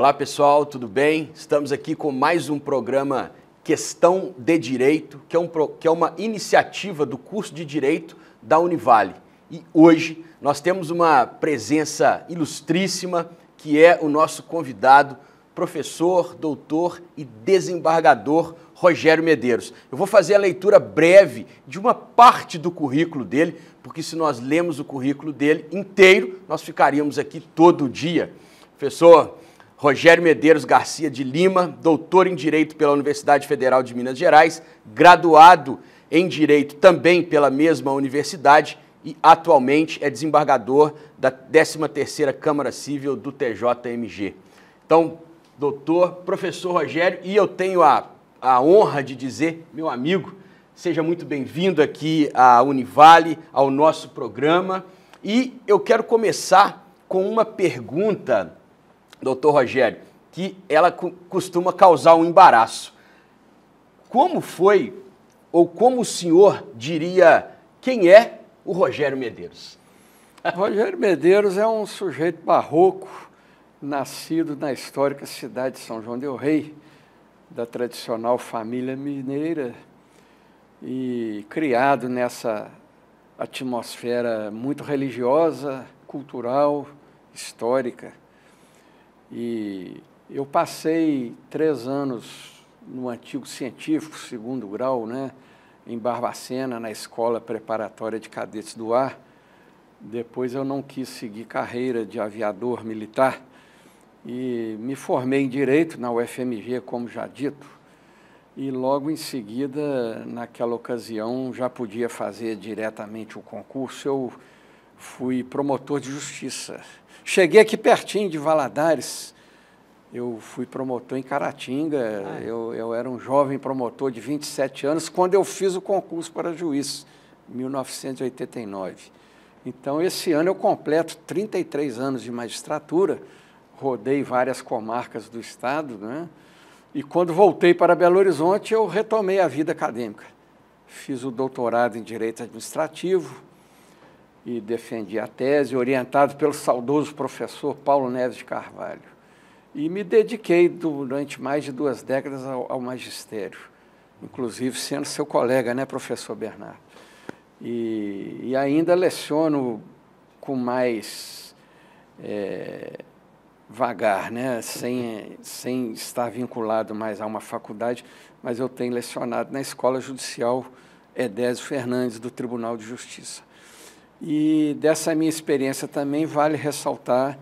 Olá pessoal, tudo bem? Estamos aqui com mais um programa Questão de Direito, que é, um, que é uma iniciativa do curso de Direito da Univale. E hoje nós temos uma presença ilustríssima, que é o nosso convidado, professor, doutor e desembargador Rogério Medeiros. Eu vou fazer a leitura breve de uma parte do currículo dele, porque se nós lemos o currículo dele inteiro, nós ficaríamos aqui todo dia. Professor, Rogério Medeiros Garcia de Lima, doutor em Direito pela Universidade Federal de Minas Gerais, graduado em Direito também pela mesma universidade e atualmente é desembargador da 13ª Câmara Civil do TJMG. Então, doutor, professor Rogério, e eu tenho a, a honra de dizer, meu amigo, seja muito bem-vindo aqui à Univale, ao nosso programa. E eu quero começar com uma pergunta doutor Rogério, que ela costuma causar um embaraço. Como foi, ou como o senhor diria, quem é o Rogério Medeiros? Rogério Medeiros é um sujeito barroco, nascido na histórica cidade de São João del Rei, da tradicional família mineira, e criado nessa atmosfera muito religiosa, cultural, histórica. E eu passei três anos no antigo científico, segundo grau, né, em Barbacena, na Escola Preparatória de Cadetes do Ar. Depois eu não quis seguir carreira de aviador militar e me formei em Direito na UFMG, como já dito. E logo em seguida, naquela ocasião, já podia fazer diretamente o concurso. Eu fui promotor de justiça Cheguei aqui pertinho de Valadares. Eu fui promotor em Caratinga. Ah, é. eu, eu, era um jovem promotor de 27 anos quando eu fiz o concurso para juiz, em 1989. Então, esse ano eu completo 33 anos de magistratura. Rodei várias comarcas do estado, né? E quando voltei para Belo Horizonte, eu retomei a vida acadêmica. Fiz o doutorado em Direito Administrativo, e defendi a tese, orientado pelo saudoso professor Paulo Neves de Carvalho. E me dediquei durante mais de duas décadas ao, ao magistério, inclusive sendo seu colega, né, professor Bernardo? E, e ainda leciono com mais é, vagar, né, sem, sem estar vinculado mais a uma faculdade, mas eu tenho lecionado na Escola Judicial Edésio Fernandes, do Tribunal de Justiça. E dessa minha experiência também vale ressaltar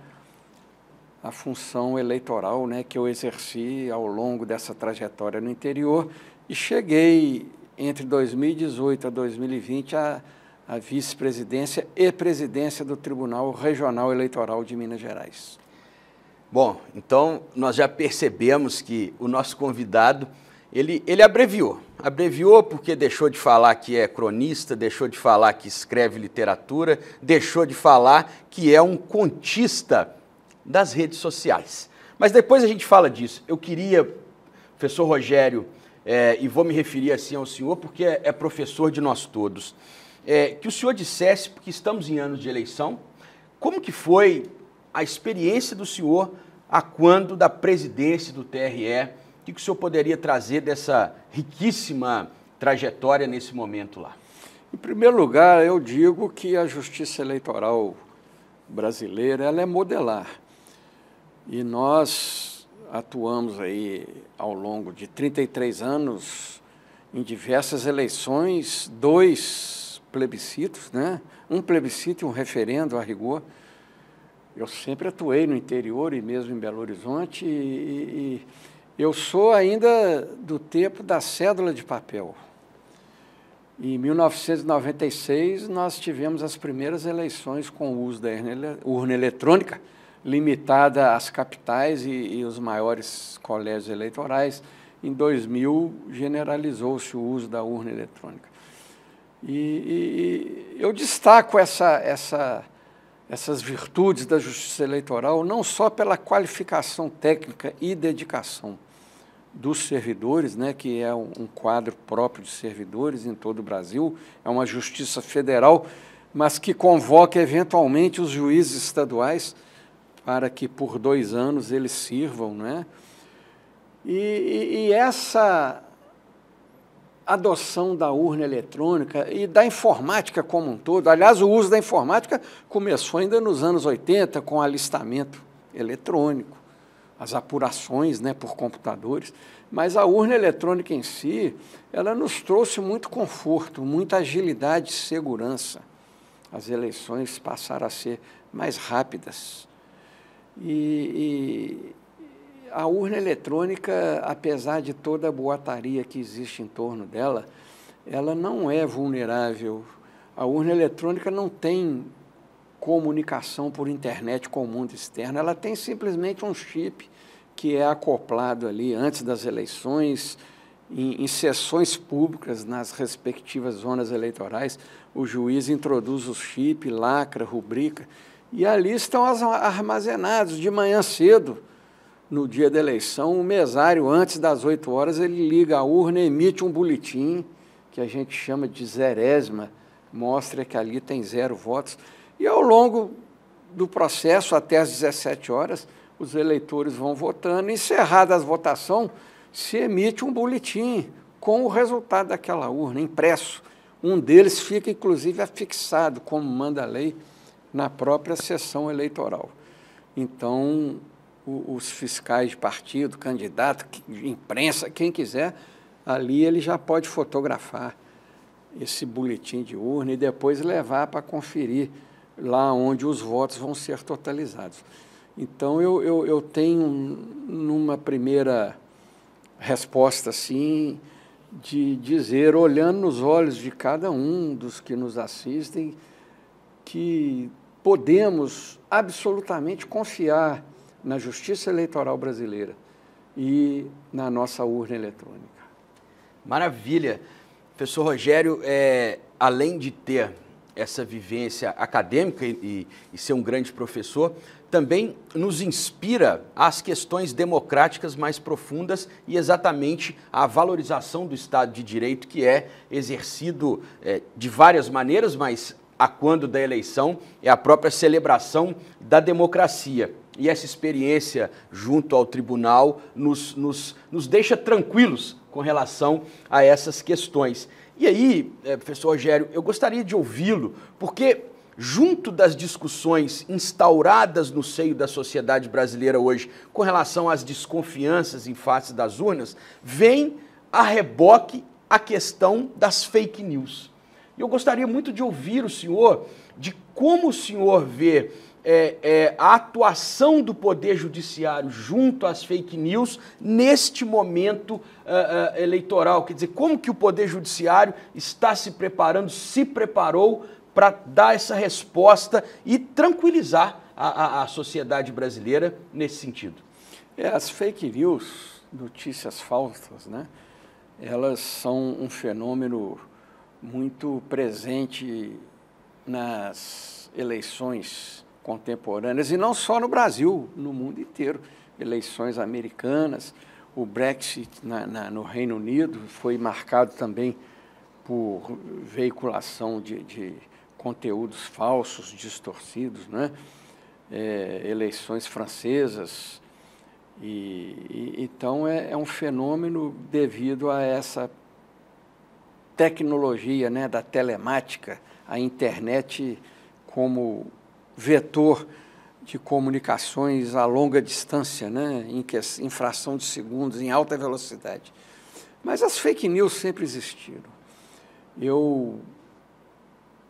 a função eleitoral né, que eu exerci ao longo dessa trajetória no interior e cheguei entre 2018 a 2020 a, a vice-presidência e presidência do Tribunal Regional Eleitoral de Minas Gerais. Bom, então nós já percebemos que o nosso convidado ele, ele abreviou. Abreviou porque deixou de falar que é cronista, deixou de falar que escreve literatura, deixou de falar que é um contista das redes sociais. Mas depois a gente fala disso. Eu queria, professor Rogério, é, e vou me referir assim ao senhor porque é, é professor de nós todos, é, que o senhor dissesse, porque estamos em anos de eleição, como que foi a experiência do senhor a quando da presidência do TRE que, que o senhor poderia trazer dessa riquíssima trajetória nesse momento lá? Em primeiro lugar, eu digo que a justiça eleitoral brasileira ela é modelar. E nós atuamos aí ao longo de 33 anos em diversas eleições, dois plebiscitos, né? um plebiscito e um referendo a rigor. Eu sempre atuei no interior e mesmo em Belo Horizonte e, e eu sou ainda do tempo da cédula de papel. Em 1996, nós tivemos as primeiras eleições com o uso da urna eletrônica, limitada às capitais e, e os maiores colégios eleitorais. Em 2000, generalizou-se o uso da urna eletrônica. E, e, eu destaco essa, essa, essas virtudes da justiça eleitoral não só pela qualificação técnica e dedicação, dos servidores, né, que é um quadro próprio de servidores em todo o Brasil, é uma justiça federal, mas que convoca eventualmente os juízes estaduais para que por dois anos eles sirvam, né? E, e, e essa adoção da urna eletrônica e da informática como um todo, aliás, o uso da informática começou ainda nos anos 80 com o alistamento eletrônico as apurações né, por computadores, mas a urna eletrônica em si, ela nos trouxe muito conforto, muita agilidade e segurança. As eleições passaram a ser mais rápidas. E, e a urna eletrônica, apesar de toda a boataria que existe em torno dela, ela não é vulnerável. A urna eletrônica não tem comunicação por internet com o mundo externo. Ela tem simplesmente um chip que é acoplado ali antes das eleições, em, em, sessões públicas nas respectivas zonas eleitorais, o juiz introduz o chip, lacra, rubrica, e ali estão as, armazenados de manhã cedo, no dia da eleição, o mesário, antes das 8 horas, ele liga a urna, emite um boletim, que a gente chama de zerésima, mostra que ali tem zero votos. E ao longo do processo, até às 17 horas, os eleitores vão votando. Encerrada a votação, se emite um boletim com o resultado daquela urna, impresso. Um deles fica, inclusive, afixado, como manda a lei, na própria sessão eleitoral. Então, os fiscais de partido, candidato, imprensa, quem quiser, ali ele já pode fotografar esse boletim de urna e depois levar para conferir lá onde os votos vão ser totalizados. Então, eu, eu, eu tenho, numa primeira resposta, assim, de dizer, olhando nos olhos de cada um dos que nos assistem, que podemos absolutamente confiar na justiça eleitoral brasileira e na nossa urna eletrônica. Maravilha. Professor Rogério, é, além de ter essa vivência acadêmica e, e, ser um grande professor, também nos inspira às questões democráticas mais profundas e exatamente à valorização do Estado de Direito, que é exercido é, de várias maneiras, mas a quando da eleição é a própria celebração da democracia. E essa experiência junto ao tribunal nos, nos, nos deixa tranquilos com relação a essas questões. E aí, é, professor Rogério, eu gostaria de ouvi-lo, porque junto das discussões instauradas no seio da sociedade brasileira hoje com relação às desconfianças em face das urnas, vem a reboque a questão das fake news. Eu gostaria muito de ouvir o senhor de como o senhor vê é, é, a atuação do Poder Judiciário junto às fake news neste momento uh, uh, eleitoral. Quer dizer, como que o Poder Judiciário está se preparando, se preparou para dar essa resposta e tranquilizar a, a, a sociedade brasileira nesse sentido? É, as fake news, notícias falsas, né? elas são um fenômeno muito presente nas eleições contemporâneas, e não só no Brasil, no mundo inteiro. Eleições americanas, o Brexit na, na, no Reino Unido foi marcado também por veiculação de, de conteúdos falsos, distorcidos, né? É, eleições francesas. E, e então é, é, um fenômeno devido a essa tecnologia né, da telemática, a internet como vetor de comunicações a longa distância, né, em, que, em fração de segundos, em alta velocidade. Mas as fake news sempre existiram. Eu,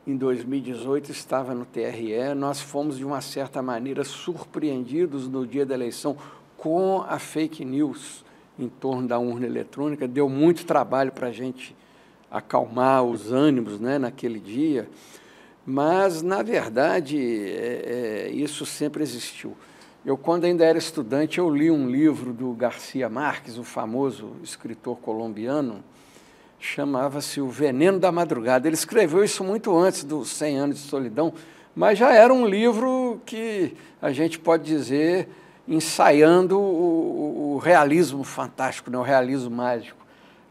em 2018, estava no TRE, nós fomos, de uma certa maneira, surpreendidos no dia da eleição com a fake news em torno da urna eletrônica. Deu muito trabalho para a gente acalmar os ânimos né, naquele dia mas, na verdade, é, é, isso sempre existiu. Eu, quando ainda era estudante, eu li um livro do Garcia Marques, o famoso escritor colombiano, chamava-se O Veneno da Madrugada. Ele escreveu isso muito antes dos 100 anos de solidão, mas já era um livro que a gente pode dizer ensaiando o, o realismo fantástico, né? o realismo mágico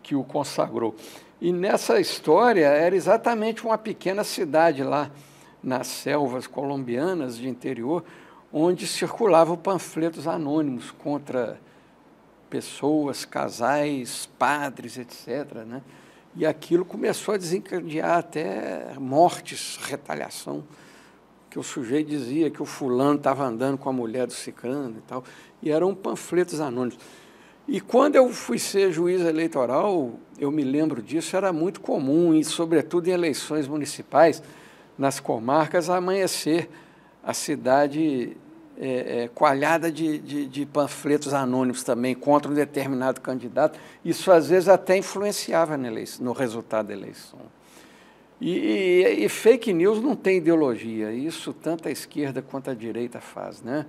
que o consagrou. E nessa história era exatamente uma pequena cidade lá nas selvas colombianas de interior, onde circulavam panfletos anônimos contra pessoas, casais, padres, etc. Né? E aquilo começou a desencadear até mortes, retaliação, que o sujeito dizia que o fulano estava andando com a mulher do cicrano e tal. E eram panfletos anônimos. E quando eu fui ser juiz eleitoral, eu me lembro disso, era muito comum, e sobretudo em eleições municipais, nas comarcas, amanhecer a cidade é, é, coalhada de, de, de, panfletos anônimos também contra um determinado candidato. Isso às vezes até influenciava eleição, no resultado da eleição. E, e, e, fake news não tem ideologia, isso tanto a esquerda quanto a direita faz. Né?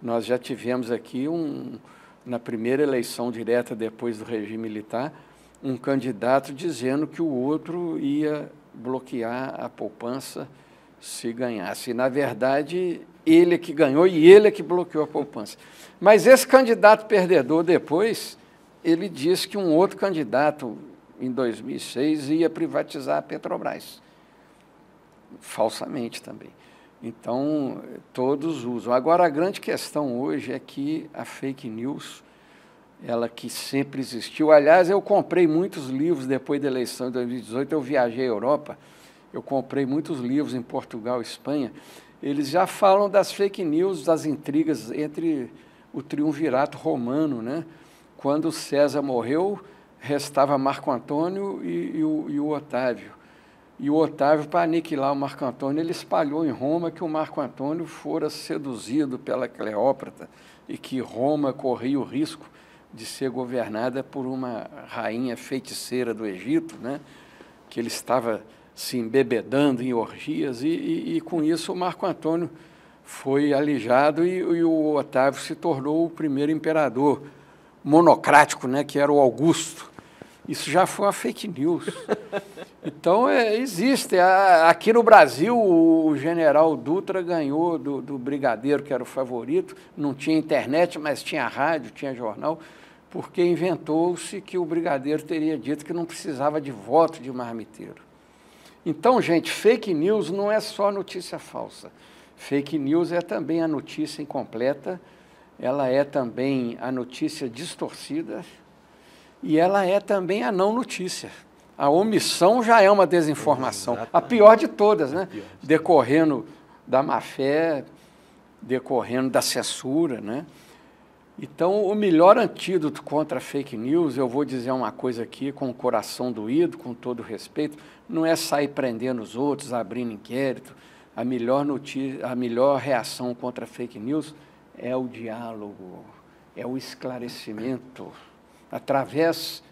Nós já tivemos aqui um, na primeira eleição direta depois do regime militar, um candidato dizendo que o outro ia bloquear a poupança se ganhasse. E, na verdade, ele é que ganhou e ele é que bloqueou a poupança. Mas esse candidato perdedor, depois, ele disse que um outro candidato, em 2006, ia privatizar a Petrobras. Falsamente também. Então, todos usam. Agora, a grande questão hoje é que a fake news, ela que sempre existiu. Aliás, eu comprei muitos livros depois da eleição de 2018, eu viajei à Europa, eu comprei muitos livros em Portugal, Espanha. Eles já falam das fake news, das intrigas entre o triunvirato romano, né? Quando César morreu, restava Marco Antônio e, e, o, e o Otávio. E o Otávio, para aniquilar o Marco Antônio, ele espalhou em Roma que o Marco Antônio fora seduzido pela Cleópatra e que Roma corria o risco de ser governada por uma rainha feiticeira do Egito, né? que ele estava se embebedando em orgias, e, e, e com isso o Marco Antônio foi alijado e, e, o Otávio se tornou o primeiro imperador monocrático, né? que era o Augusto. Isso já foi uma fake news. Então, é, existe. Aqui no Brasil, o general Dutra ganhou do, do, Brigadeiro, que era o favorito. Não tinha internet, mas tinha rádio, tinha jornal, porque inventou-se que o Brigadeiro teria dito que não precisava de voto de marmiteiro. Então, gente, fake news não é só notícia falsa. Fake news é também a notícia incompleta, ela é também a notícia distorcida, e ela é também a não notícia. A omissão já é uma desinformação. A pior de todas, né? Decorrendo da má-fé, decorrendo da censura, né? Então, o melhor antídoto contra fake news, eu vou dizer uma coisa aqui com o coração doído, com todo respeito, não é sair prendendo os outros, abrindo inquérito. A melhor, notícia, a melhor reação contra fake news é o diálogo, é o esclarecimento através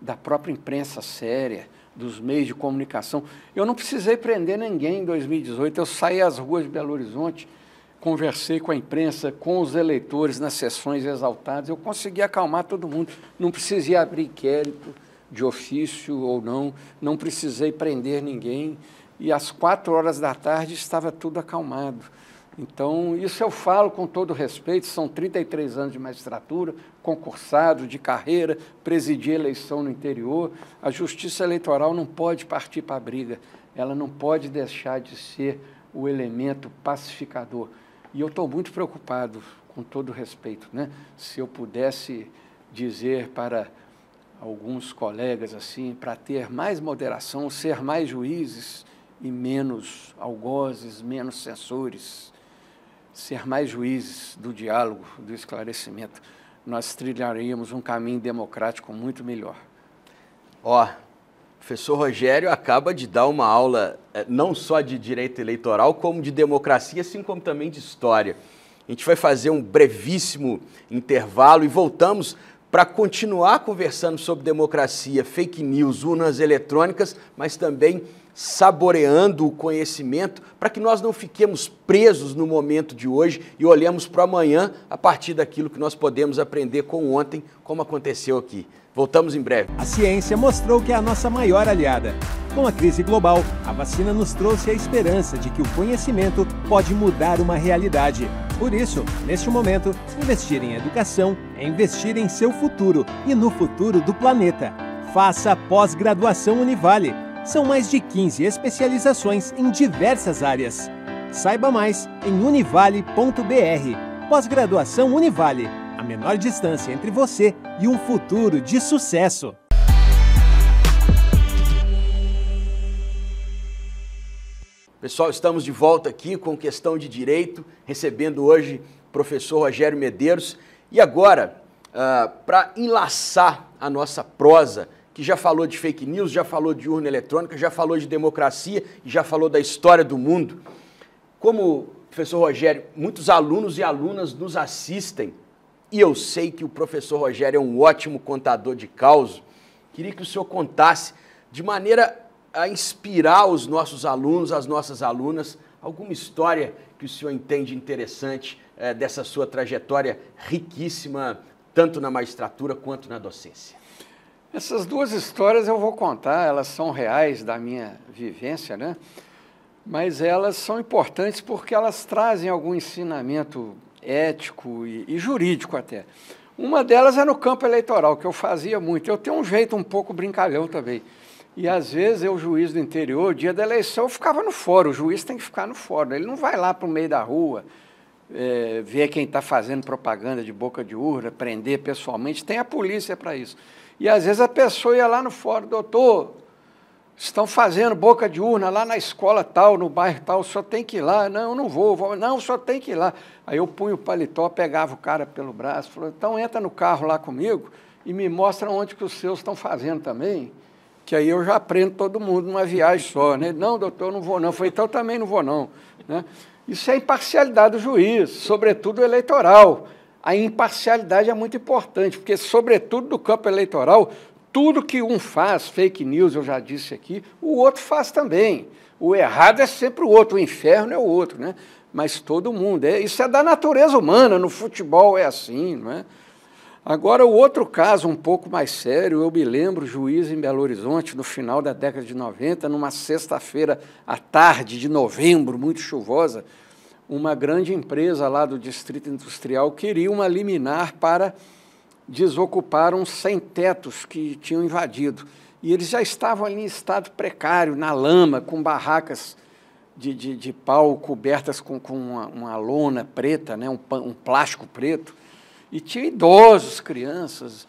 da própria imprensa séria, dos meios de comunicação. Eu não precisei prender ninguém em 2018. Eu saí às ruas de Belo Horizonte, conversei com a imprensa, com os eleitores nas sessões exaltadas. Eu consegui acalmar todo mundo. Não precisei abrir inquérito de ofício ou não, não precisei prender ninguém. E às quatro horas da tarde estava tudo acalmado. Então, isso eu falo com todo respeito, são 33 anos de magistratura, concursado, de carreira, presidi eleição no interior. A justiça eleitoral não pode partir para a briga, ela não pode deixar de ser o elemento pacificador. E eu estou muito preocupado, com todo respeito, né? se eu pudesse dizer para alguns colegas assim, para ter mais moderação, ser mais juízes e menos algozes, menos censores ser mais juízes do diálogo, do esclarecimento, nós trilharíamos um caminho democrático muito melhor. Ó, professor Rogério acaba de dar uma aula eh, não só de direito eleitoral, como de democracia, assim como também de história. A gente vai fazer um brevíssimo intervalo e voltamos para continuar conversando sobre democracia, fake news, urnas eletrônicas, mas também saboreando o conhecimento, para que nós não fiquemos presos no momento de hoje e olhemos para amanhã a partir daquilo que nós podemos aprender com ontem, como aconteceu aqui. Voltamos em breve. A ciência mostrou que é a nossa maior aliada. Com a crise global, a vacina nos trouxe a esperança de que o conhecimento pode mudar uma realidade. Por isso, neste momento, investir em educação é investir em seu futuro e no futuro do planeta. Faça pós-graduação Univale são mais de 15 especializações em diversas áreas. Saiba mais em univale.br. Pós-graduação Univale, a menor distância entre você e um futuro de sucesso. Pessoal, estamos de volta aqui com questão de direito, recebendo hoje o professor Rogério Medeiros. E agora, uh, ah, para enlaçar a nossa prosa que já falou de fake news, já falou de urna eletrônica, já falou de democracia, já falou da história do mundo. Como professor Rogério, muitos alunos e alunas nos assistem e eu sei que o professor Rogério é um ótimo contador de causos. Queria que o senhor contasse de maneira a inspirar os nossos alunos, as nossas alunas, alguma história que o senhor entende interessante é, dessa sua trajetória riquíssima, tanto na magistratura quanto na docência. Essas duas histórias eu vou contar, elas são reais da minha vivência, né? Mas elas são importantes porque elas trazem algum ensinamento ético e, e jurídico até. Uma delas é no campo eleitoral, que eu fazia muito. Eu tenho um jeito um pouco brincalhão também. E às vezes eu, juiz do interior, dia da eleição, eu ficava no fórum. O juiz tem que ficar no fórum. Ele não vai lá para o meio da rua é, ver quem está fazendo propaganda de boca de urna, prender pessoalmente, tem a polícia para isso. E às vezes a pessoa ia lá no fórum, doutor, estão fazendo boca de urna lá na escola tal, no bairro tal, só tem que ir lá. Não, não vou, vou. não, só tem que ir lá. Aí eu punho o paletó, pegava o cara pelo braço, falou, então entra no carro lá comigo e me mostra onde que os seus estão fazendo também, que aí eu já prendo todo mundo numa viagem só. Né? Não, doutor, não vou não. foi falei, então também não vou não. Né? Isso é a imparcialidade do juiz, sobretudo eleitoral. A imparcialidade é muito importante, porque, sobretudo do campo eleitoral, tudo que um faz, fake news, eu já disse aqui, o outro faz também. O errado é sempre o outro, o inferno é o outro, né? Mas todo mundo. É, isso é da natureza humana, no futebol é assim, não é? Agora, o outro caso um pouco mais sério, eu me lembro, juiz em Belo Horizonte, no final da década de 90, numa sexta-feira à tarde de novembro, muito chuvosa, uma grande empresa lá do Distrito Industrial queria uma liminar para desocupar uns 100 tetos que tinham invadido. E eles já estavam ali em estado precário, na lama, com barracas de, de, de pau cobertas com, com uma, uma, lona preta, né, um, um plástico preto e tinha idosos, crianças.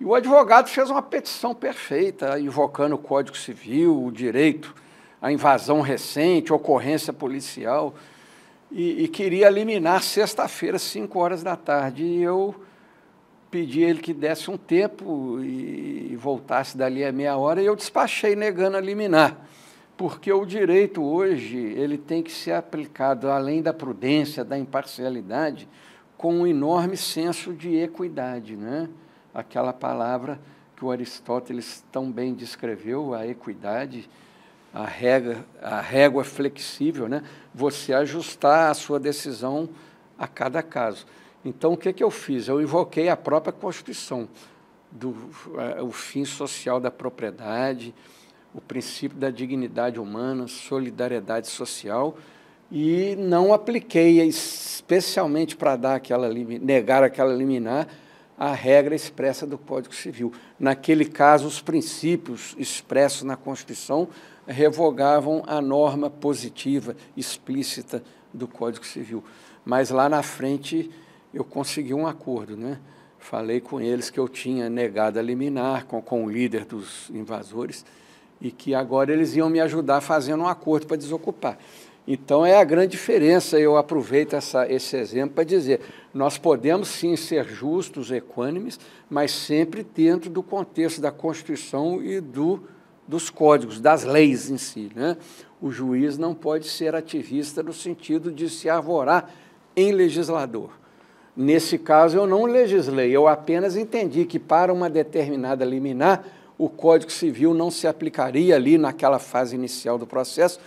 E o advogado fez uma petição perfeita, invocando o Código Civil, o direito à invasão recente, ocorrência policial, e, e queria eliminar sexta-feira, 5 horas da tarde. E eu pedi a ele que desse um tempo e, e voltasse dali a meia hora, e eu despachei negando a liminar porque o direito hoje ele tem que ser aplicado além da prudência, da imparcialidade, com um enorme senso de equidade, né? aquela palavra que o Aristóteles tão bem descreveu, a equidade, a régua, a régua flexível, né? você ajustar a sua decisão a cada caso. Então, o que, que eu fiz? Eu invoquei a própria Constituição, do, é, o fim social da propriedade, o princípio da dignidade humana, solidariedade social, e não apliquei, especialmente para dar aquela negar aquela liminar, a regra expressa do Código Civil. Naquele caso, os princípios expressos na Constituição revogavam a norma positiva explícita do Código Civil. Mas lá na frente eu consegui um acordo, né? Falei com eles que eu tinha negado a liminar com, com o líder dos invasores e que agora eles iam me ajudar fazendo um acordo para desocupar. Então é a grande diferença. Eu aproveito essa, esse exemplo para dizer: nós podemos sim ser justos, equânimes, mas sempre dentro do contexto da Constituição e do, dos códigos, das leis em si. Né? O juiz não pode ser ativista no sentido de se arvorar em legislador. Nesse caso, eu não legislei, eu apenas entendi que para uma determinada liminar, o Código Civil não se aplicaria ali naquela fase inicial do processo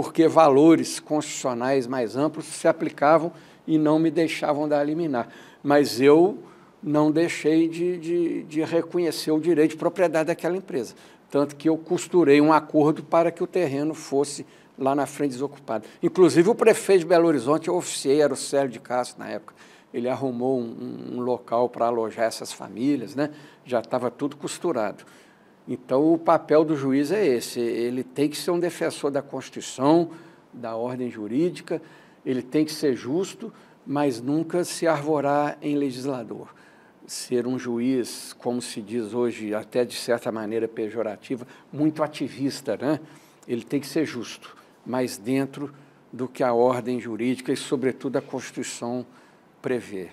porque valores constitucionais mais amplos se aplicavam e não me deixavam dar a liminar. Mas eu não deixei de, de, de, reconhecer o direito de propriedade daquela empresa. Tanto que eu costurei um acordo para que o terreno fosse lá na frente desocupado. Inclusive, o prefeito de Belo Horizonte, eu oficiei, era o Célio de Castro na época, ele arrumou um, um local para alojar essas famílias, né? já estava tudo costurado. Então, o papel do juiz é esse: ele tem que ser um defensor da Constituição, da ordem jurídica, ele tem que ser justo, mas nunca se arvorar em legislador. Ser um juiz, como se diz hoje, até de certa maneira pejorativa, muito ativista, né? Ele tem que ser justo, mas dentro do que a ordem jurídica e, sobretudo, a Constituição prevê.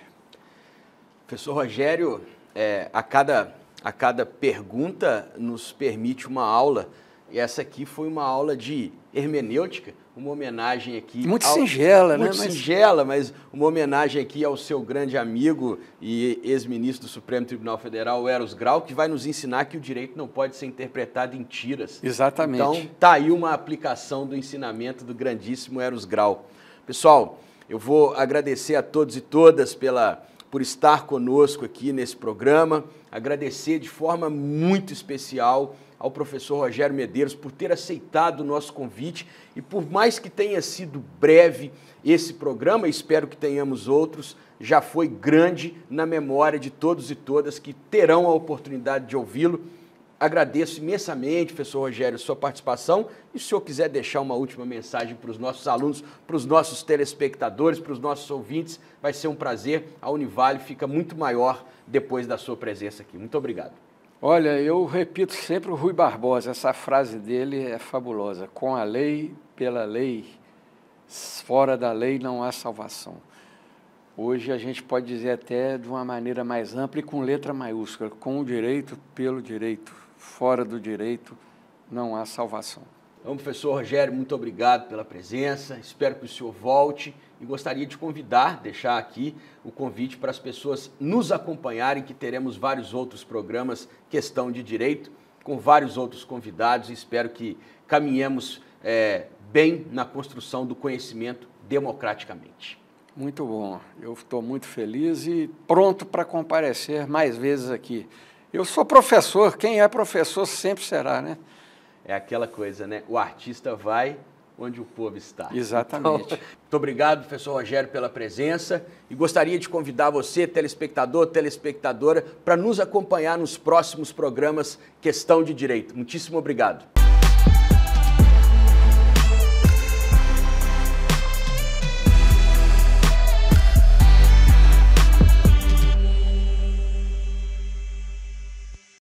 Professor Rogério, é, a cada a cada pergunta nos permite uma aula. E essa aqui foi uma aula de hermenêutica, uma homenagem aqui. Muito ao, singela, muito né? Muito singela, mas uma homenagem aqui ao seu grande amigo e ex-ministro do Supremo Tribunal Federal, Eros Grau, que vai nos ensinar que o direito não pode ser interpretado em tiras. Exatamente. Então, tá aí uma aplicação do ensinamento do grandíssimo Eros Grau. Pessoal, eu vou agradecer a todos e todas pela por estar conosco aqui nesse programa. Agradecer de forma muito especial ao professor Rogério Medeiros por ter aceitado o nosso convite e por mais que tenha sido breve esse programa, espero que tenhamos outros, já foi grande na memória de todos e todas que terão a oportunidade de ouvi-lo. Agradeço imensamente, professor Rogério, sua participação. E se o senhor quiser deixar uma última mensagem para os nossos alunos, para os nossos telespectadores, para os nossos ouvintes, vai ser um prazer. A Univale fica muito maior depois da sua presença aqui. Muito obrigado. Olha, eu repito sempre o Rui Barbosa, essa frase dele é fabulosa. Com a lei, pela lei, fora da lei não há salvação. Hoje a gente pode dizer até de uma maneira mais ampla e com letra maiúscula, com o direito pelo direito. Fora do direito não há salvação. Então, professor Rogério, muito obrigado pela presença. Espero que o senhor volte e gostaria de convidar, deixar aqui o convite para as pessoas nos acompanharem, que teremos vários outros programas Questão de Direito, com vários outros convidados. Espero que caminhemos é, bem na construção do conhecimento democraticamente. Muito bom. Eu estou muito feliz e pronto para comparecer mais vezes aqui. Eu sou professor, quem é professor sempre será, né? É aquela coisa, né? O artista vai onde o povo está. Então, Exatamente. Então, muito obrigado, professor Rogério, pela presença e gostaria de convidar você, telespectador, telespectadora, para nos acompanhar nos próximos programas Questão de Direito. Muitíssimo obrigado.